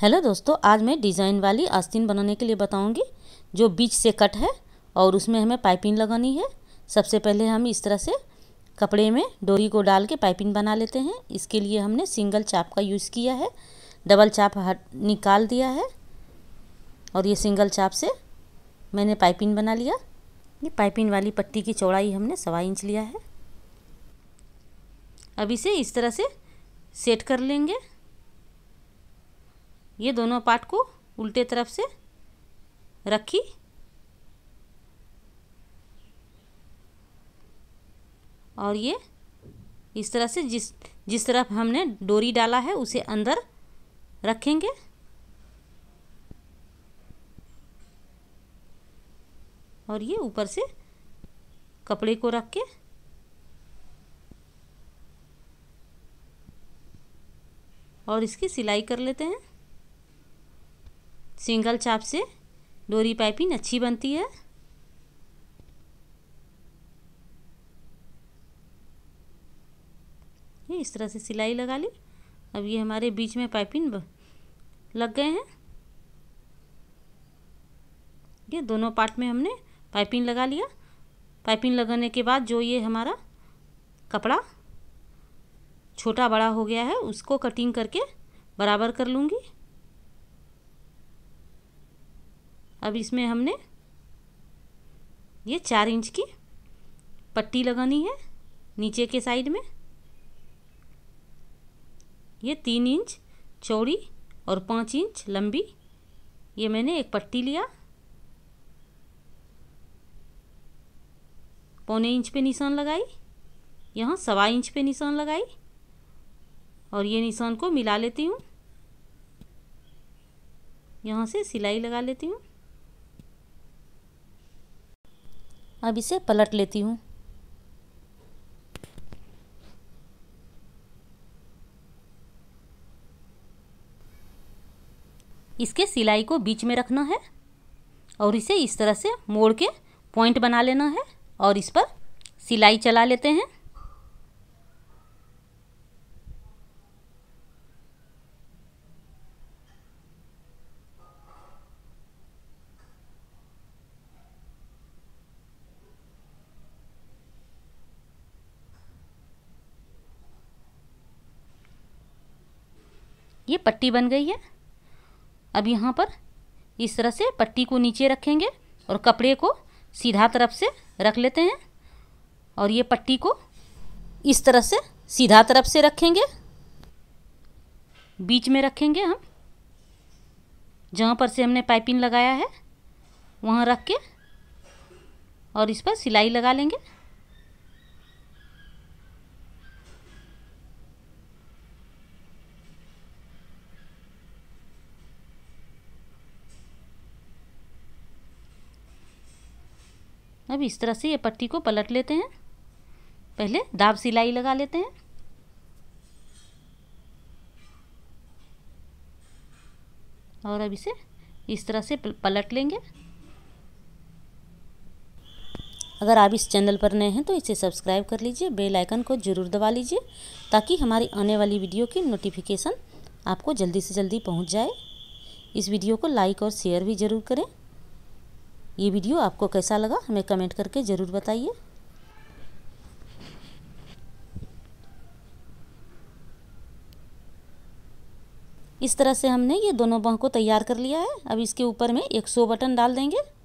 hello दोस्तों आज मैं डिज़ाइन वाली आस्तीन बनाने के लिए बताऊंगी जो बीच से कट है और उसमें हमें पाइपिंग लगानी है सबसे पहले हम इस तरह से कपड़े में डोरी को डाल के पाइपिंग बना लेते हैं इसके लिए हमने सिंगल चाप का यूज़ किया है डबल चाप हट निकाल दिया है और ये सिंगल चाप से मैंने पाइपिंग बना लिया ये पाइपिंग वाली पट्टी की चौड़ाई हमने सवा इंच लिया है अब इसे इस तरह से सेट कर लेंगे ये दोनों पार्ट को उल्टे तरफ से रखी और ये इस तरह से जिस जिस तरफ हमने डोरी डाला है उसे अंदर रखेंगे और ये ऊपर से कपड़े को रख के और इसकी सिलाई कर लेते हैं सिंगल चाप से डोरी पाइपिंग अच्छी बनती है ये इस तरह से सिलाई लगा ली अब ये हमारे बीच में पाइपिंग लग गए हैं ये दोनों पार्ट में हमने पाइपिंग लगा लिया पाइपिंग लगाने के बाद जो ये हमारा कपड़ा छोटा बड़ा हो गया है उसको कटिंग करके बराबर कर लूँगी अब इसमें हमने ये चार इंच की पट्टी लगानी है नीचे के साइड में ये तीन इंच चौड़ी और पाँच इंच लंबी ये मैंने एक पट्टी लिया पौने इंच पे निशान लगाई यहाँ सवा इंच पे निशान लगाई और ये निशान को मिला लेती हूँ यहाँ से सिलाई लगा लेती हूँ अब इसे पलट लेती हूँ इसके सिलाई को बीच में रखना है और इसे इस तरह से मोड़ के पॉइंट बना लेना है और इस पर सिलाई चला लेते हैं ये पट्टी बन गई है अब यहाँ पर इस तरह से पट्टी को नीचे रखेंगे और कपड़े को सीधा तरफ से रख लेते हैं और ये पट्टी को इस तरह से सीधा तरफ से रखेंगे बीच में रखेंगे हम जहाँ पर से हमने पाइपिंग लगाया है वहाँ रख के और इस पर सिलाई लगा लेंगे अब इस तरह से ये पट्टी को पलट लेते हैं पहले दाब सिलाई लगा लेते हैं और अब इसे इस तरह से पलट लेंगे अगर आप इस चैनल पर नए हैं तो इसे सब्सक्राइब कर लीजिए बेल आइकन को ज़रूर दबा लीजिए ताकि हमारी आने वाली वीडियो की नोटिफिकेशन आपको जल्दी से जल्दी पहुंच जाए इस वीडियो को लाइक और शेयर भी ज़रूर करें ये वीडियो आपको कैसा लगा हमें कमेंट करके ज़रूर बताइए इस तरह से हमने ये दोनों बाँह को तैयार कर लिया है अब इसके ऊपर में एक सो बटन डाल देंगे